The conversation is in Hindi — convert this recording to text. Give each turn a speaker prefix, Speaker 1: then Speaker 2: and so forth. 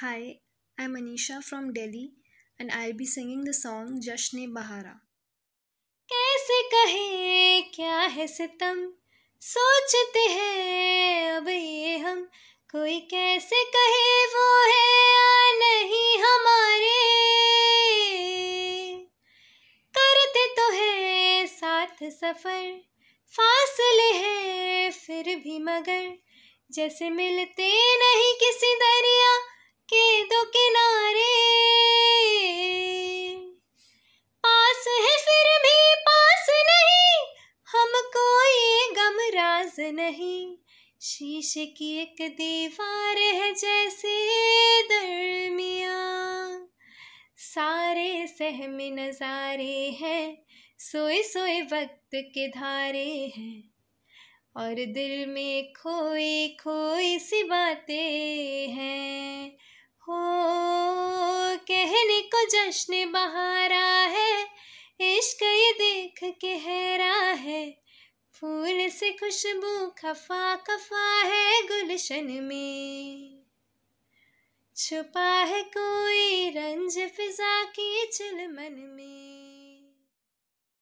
Speaker 1: Hi, I'm Anisha from Delhi and I'll be singing the song Jashne Bahara. कैसे कहे क्या है सितम सोचते हैं अब ये हम कोई कैसे कहे वो है या नहीं हमारे करते तो है साथ सफर फासले हैं फिर भी मगर जैसे मिलते नहीं किसी दरिया के दो किनारे पास है फिर भी पास नहीं हमको ये गम राज नहीं शीशे की एक दीवार है जैसे दरमिया सारे सहमे नज़ारे हैं सोए सोए वक्त के धारे हैं और दिल में खोई खोई सी बातें जश्न बहारा है इश्क ये देख के हैरा है फूल से खुशबू खफा खफा है गुलशन में छुपा है कोई रंज फिजा की चुलमन में